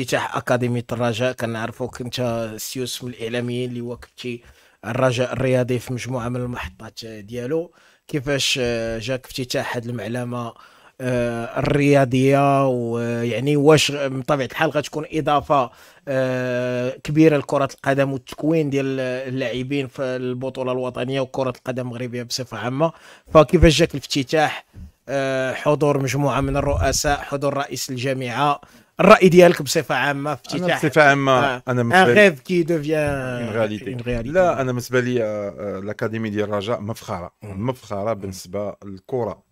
افتتاح اكاديميه الرجاء كنعرفوك انت سيوس من الاعلاميين اللي واكبتي الرجاء الرياضي في مجموعه من المحطات ديالو كيفاش آه، جاك افتتاح هاد المعلمه آه، الرياضيه ويعني واش من طبيعه الحال غتكون اضافه آه، كبيره لكره القدم والتكوين ديال اللاعبين في البطوله الوطنيه وكره القدم المغربيه بصفه عامه فكيفاش جاك الافتتاح حضور مجموعه من الرؤساء حضور رئيس الجامعه الراي ديالك بصفه عامه في افتتاح بصفه عامه آه. انا بالنسبه لي غيف كي دوفيان لا انا بالنسبه لي الاكاديمي ديال الرجاء مفخره mm. مفخره mm. بالنسبه للكره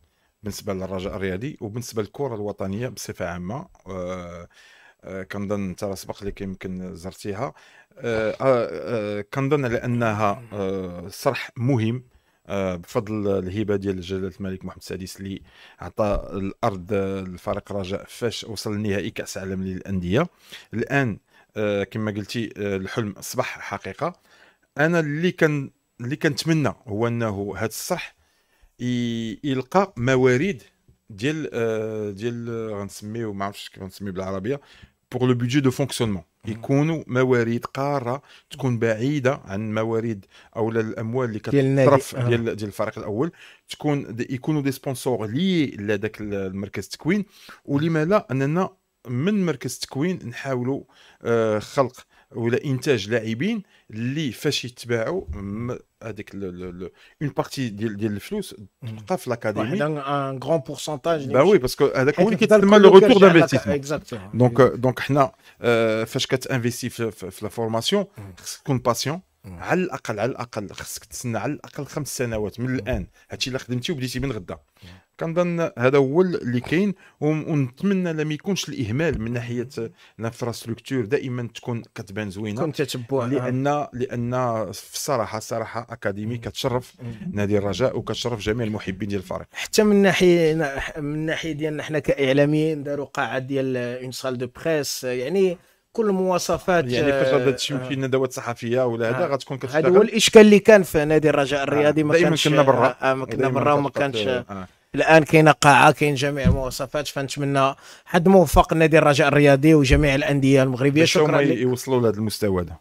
بالنسبه للرجاء الرياضي وبالنسبه للكره الوطنيه بصفه عامه أه, آه، كنظن انت راه سبق لك يمكن زرتيها أه, آه، كنظن على انها صرح مهم آه، بفضل الهبه ديال جلاله الملك محمد السادس اللي عطى الارض لفريق رجاء فاش وصل لنهائي كاس عالم للانديه الان آه، كما قلتي آه، الحلم اصبح حقيقه انا اللي كان اللي كنتمنى هو انه هذا الصح يلقى موارد ديال ديال غنسميه ما عرفتش كيف نسميه بالعربيه بور لو بودجي دو فونكسيونمون يكونوا موارد قاره تكون بعيده عن موارد او الاموال اللي كتصرف آه. ديال ديال الفريق الاول تكون يكونوا دي سبونسور لي لذاك المركز التكوين ولما لا اننا من مركز التكوين نحاولوا آه، خلق ولا انتاج لاعبين اللي فاش يتباعوا هذيك اون بارتي ديال ديال الفلوس تبقى في الاكاديمي واحد ان غران بورسونتاج با وي باسكو هذاك هو اللي كيتسمى لو روتور دانفستيسمون دونك دونك حنا فاش كتانفيستي في لا فورماسيون mm. خصك تكون باسيون mm. على الاقل على الاقل خصك تسنى على الاقل خمس سنوات من الان mm. هادشي اللي خدمتي وبديتي من غدا كنظن هذا هو اللي كاين ونتمنى لم يكونش الاهمال من ناحيه الانفراستركتور دائما تكون كتبان زوينه تكون تتبع آه. لان لان في الصراحه الصراحه اكاديمي كتشرف نادي الرجاء وكتشرف جميع المحبين ديال الفريق حتى من ناحيه من ناحيه ديالنا حنا كاعلاميين داروا قاعه ديال اون سال دو بريس يعني كل المواصفات يعني فاش غادا تمشي ندوات صحفيه ولا هذا آه. غتكون كتشتغل هذا هو الاشكال اللي كان في نادي الرجاء الرياضي ما كانش دائما كنا برا آه، ما كنا برا وما كانش الان كاينه قاعه كاين جميع المواصفات فنتمنى حد موفق نادي الرجاء الرياضي وجميع الانديه المغربيه شكرا يوصلوا لهذا المستوى هذا